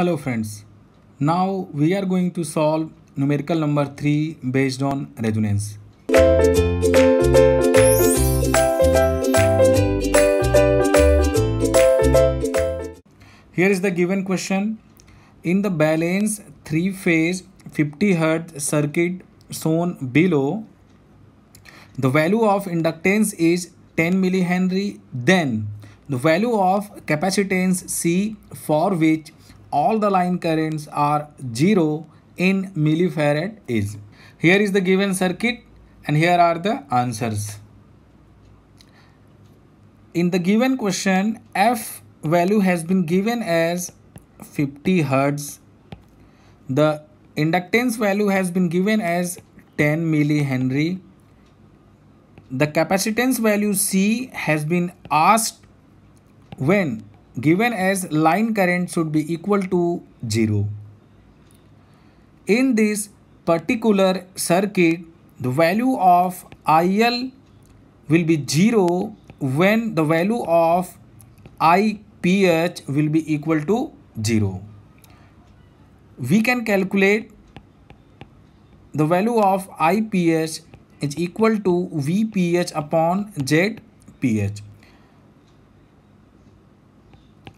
Hello friends, now we are going to solve numerical number 3 based on resonance. Here is the given question. In the balance 3 phase 50 Hz circuit shown below, the value of inductance is 10 millihenry then the value of capacitance C for which all the line currents are 0 in millifarad is. Here is the given circuit and here are the answers. In the given question, F value has been given as 50 hertz. The inductance value has been given as 10 millihenry. The capacitance value C has been asked when given as line current should be equal to 0. In this particular circuit, the value of IL will be 0 when the value of IPH will be equal to 0. We can calculate the value of IPH is equal to VPH upon ZPH.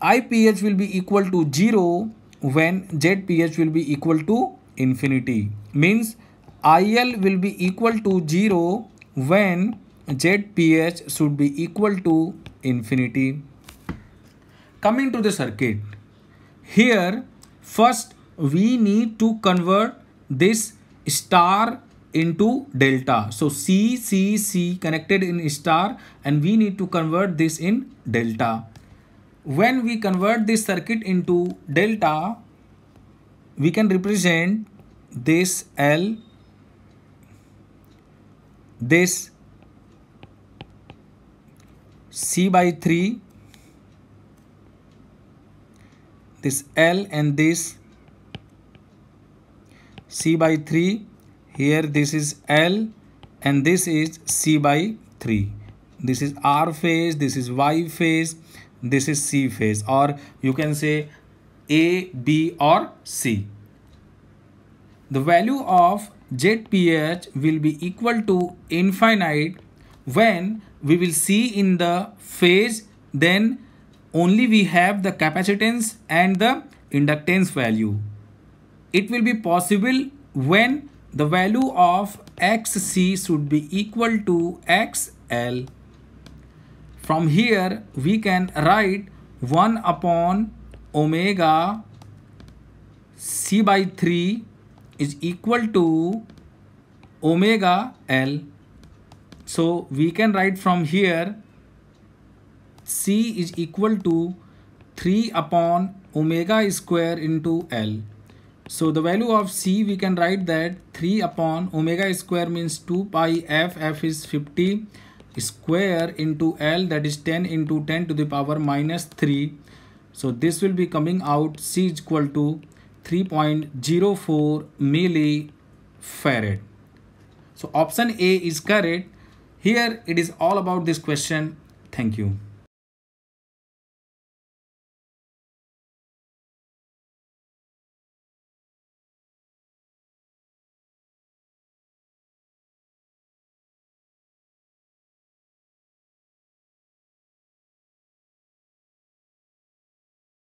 IPH will be equal to 0 when ZPH will be equal to infinity. Means IL will be equal to 0 when ZPH should be equal to infinity. Coming to the circuit. Here first we need to convert this star into delta. So C, C, C connected in star and we need to convert this in delta when we convert this circuit into delta we can represent this L this C by 3 this L and this C by 3 here this is L and this is C by 3 this is R phase this is Y phase this is C phase or you can say A, B or C. The value of ZPH pH will be equal to infinite when we will see in the phase then only we have the capacitance and the inductance value. It will be possible when the value of xc should be equal to xl from here we can write 1 upon omega c by 3 is equal to omega L. So we can write from here C is equal to 3 upon omega square into L. So the value of C we can write that 3 upon omega square means 2 pi F, F is 50 square into L that is 10 into 10 to the power minus 3. So this will be coming out C is equal to 3.04 millifarad. So option A is correct. Here it is all about this question. Thank you.